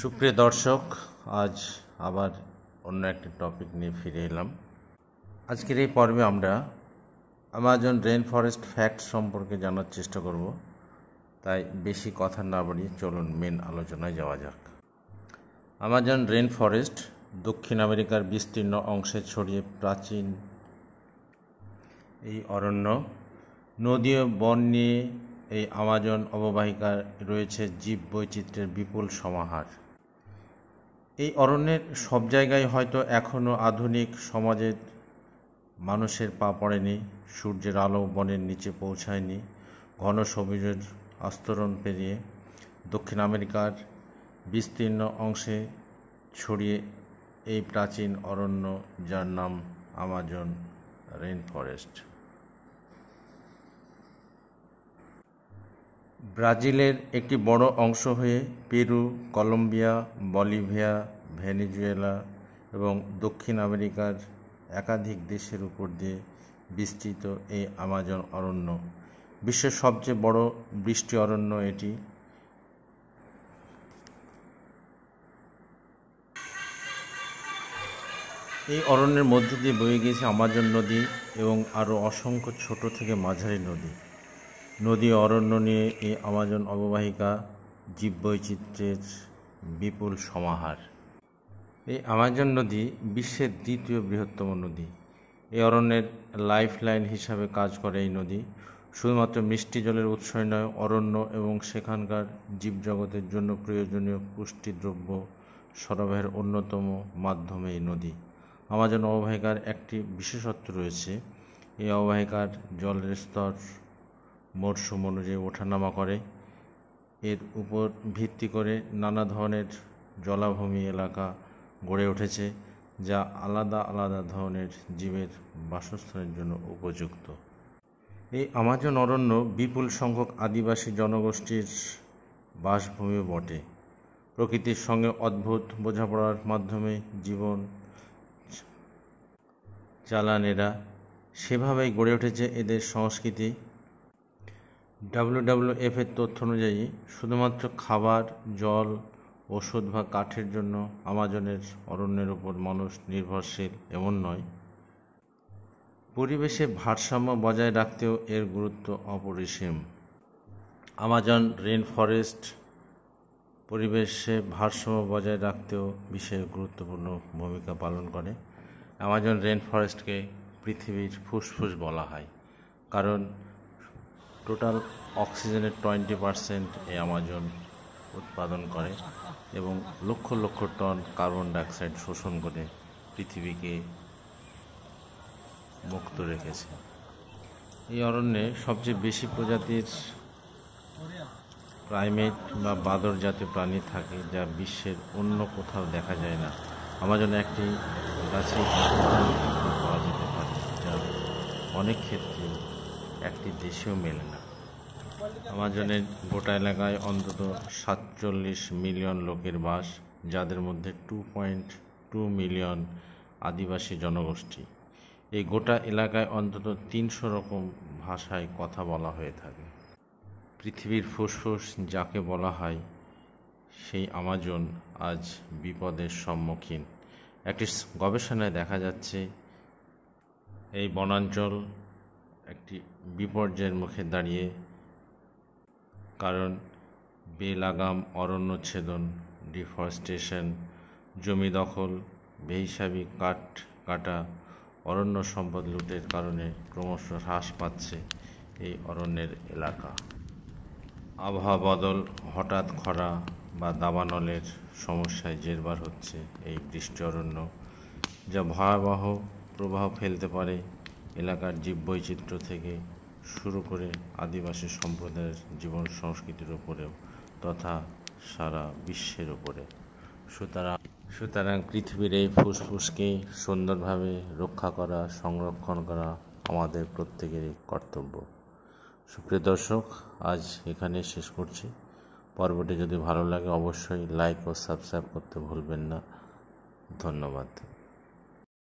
সুপ্রিয় দর্শক আজ আবার অন্য একটি টপিক নিয়ে ফিরে এলাম আজকের এই পর্বে আমরা আমাজন রেন ফরেস্ট ফ্যাক্ট সম্পর্কে জানার চেষ্টা করব তাই বেশি কথা না বাড়িয়ে চলুন মেন আলোচনায় যাওয়া যাক আমাজন রেন ফরেস্ট দক্ষিণ আমেরিকার বিস্তীর্ণ অংশে ছড়িয়ে প্রাচীন এই অরণ্য নদীয় বন নিয়ে এই আমাজন অববাহিকার রয়েছে জীব বৈচিত্র্যের বিপুল সমাহার এই অরণ্যের সব জায়গায় হয়তো এখনও আধুনিক সমাজের মানুষের পা পড়েনি সূর্যের আলো বনের নিচে পৌঁছায়নি ঘন সবুজের আস্তরণ পেরিয়ে দক্ষিণ আমেরিকার বিস্তীর্ণ অংশে ছড়িয়ে এই প্রাচীন অরণ্য যার নাম আমাজন রেন ফরেস্ট ব্রাজিলের একটি বড় অংশ হয়ে পেরু কলম্বিয়া বলিভিয়া ভেনিজুয়েলা এবং দক্ষিণ আমেরিকার একাধিক দেশের উপর দিয়ে বিস্তৃত এই আমাজন অরণ্য বিশ্বের সবচেয়ে বড় বৃষ্টি অরণ্য এটি এই অরণ্যের মধ্যে দিয়ে বয়ে গিয়েছে আমাজন নদী এবং আরও অসংখ্য ছোট থেকে মাঝারি নদী নদী অরণ্য নিয়ে এই আমাজন অববাহিকা জীববৈচিত্র্যের বিপুল সমাহার এই আমাজন নদী বিশ্বের দ্বিতীয় বৃহত্তম নদী এই অরণ্যের লাইফলাইন হিসাবে কাজ করে এই নদী শুধুমাত্র মিষ্টি জলের উৎসই নয় অরণ্য এবং সেখানকার জীবজগতের জন্য প্রয়োজনীয় পুষ্টিদ্রব্য সরবরাহের অন্যতম মাধ্যমে এই নদী আমাজন অববাহিকার একটি বিশেষত্ব রয়েছে এই অববাহিকার জলের স্তর মরশুম অনুযায়ী ওঠানামা করে এর উপর ভিত্তি করে নানা ধরনের জলাভূমি এলাকা গড়ে উঠেছে যা আলাদা আলাদা ধরনের জীবের বাসস্থানের জন্য উপযুক্ত এই আমাজন অরণ্য বিপুল সংখ্যক আদিবাসী জনগোষ্ঠীর বাসভূমি বটে প্রকৃতির সঙ্গে অদ্ভুত বোঝাপড়ার মাধ্যমে জীবন চালান এরা সেভাবেই গড়ে উঠেছে এদের সংস্কৃতি এফের তথ্য অনুযায়ী শুধুমাত্র খাবার জল ওষুধ বা কাঠের জন্য আমাজনের অরণ্যের উপর মানুষ নির্ভরশীল এমন নয় পরিবেশে ভারসাম্য বজায় রাখতেও এর গুরুত্ব অপরিসীম আমাজন রেন ফরেস্ট পরিবেশে ভারসাম্য বজায় রাখতেও বিশেষ গুরুত্বপূর্ণ ভূমিকা পালন করে আমাজন রেন ফরেস্টকে পৃথিবীর ফুসফুস বলা হয় কারণ টোটাল অক্সিজেনের টোয়েন্টি পারসেন্ট এই আমাজন উৎপাদন করে এবং লক্ষ লক্ষ টন কার্বন ডাইঅক্সাইড শোষণ করে পৃথিবীকে মুক্ত রেখেছে এই অরণ্যে সবচেয়ে বেশি প্রজাতির প্রাইমেট বা বাদর জাতীয় প্রাণী থাকে যা বিশ্বের অন্য কোথাও দেখা যায় না আমাজন একটি গাছে পাওয়া যেতে পারে যা অনেক ক্ষেত্রে একটি দেশেও মেলে না আমাজনের গোটা এলাকায় অন্তত সাতচল্লিশ মিলিয়ন লোকের বাস যাদের মধ্যে টু পয়েন্ট টু মিলিয়ন আদিবাসী জনগোষ্ঠী এই গোটা এলাকায় অন্তত তিনশো রকম ভাষায় কথা বলা হয়ে থাকে পৃথিবীর ফুসফুস যাকে বলা হয় সেই আমাজন আজ বিপদের সম্মুখীন একটি গবেষণায় দেখা যাচ্ছে এই বনাঞ্চল একটি বিপর্যয়ের মুখে দাঁড়িয়ে কারণ বেলাগাম অরণ্য ছেদন ডিফরেস্টেশন জমি দখল বেহিসাবি কাঠ কাটা অরণ্য সম্পদ লুটের কারণে ক্রমশ হ্রাস পাচ্ছে এই অরণ্যের এলাকা আবহাওয়া বদল হঠাৎ খরা বা দাবানলের সমস্যায় জেরবার হচ্ছে এই বৃষ্টি অরণ্য যা ভয়াবহ প্রভাব ফেলতে পারে এলাকার জীববৈচিত্র্য থেকে শুরু করে আদিবাসী সম্প্রদায়ের জীবন সংস্কৃতির ওপরেও তথা সারা বিশ্বের ওপরে সুতরাং সুতরাং পৃথিবীর এই ফুসফুসকে সুন্দরভাবে রক্ষা করা সংরক্ষণ করা আমাদের প্রত্যেকেরই কর্তব্য সুপ্রিয় দর্শক আজ এখানে শেষ করছি পর্বটি যদি ভালো লাগে অবশ্যই লাইক ও সাবস্ক্রাইব করতে ভুলবেন না ধন্যবাদ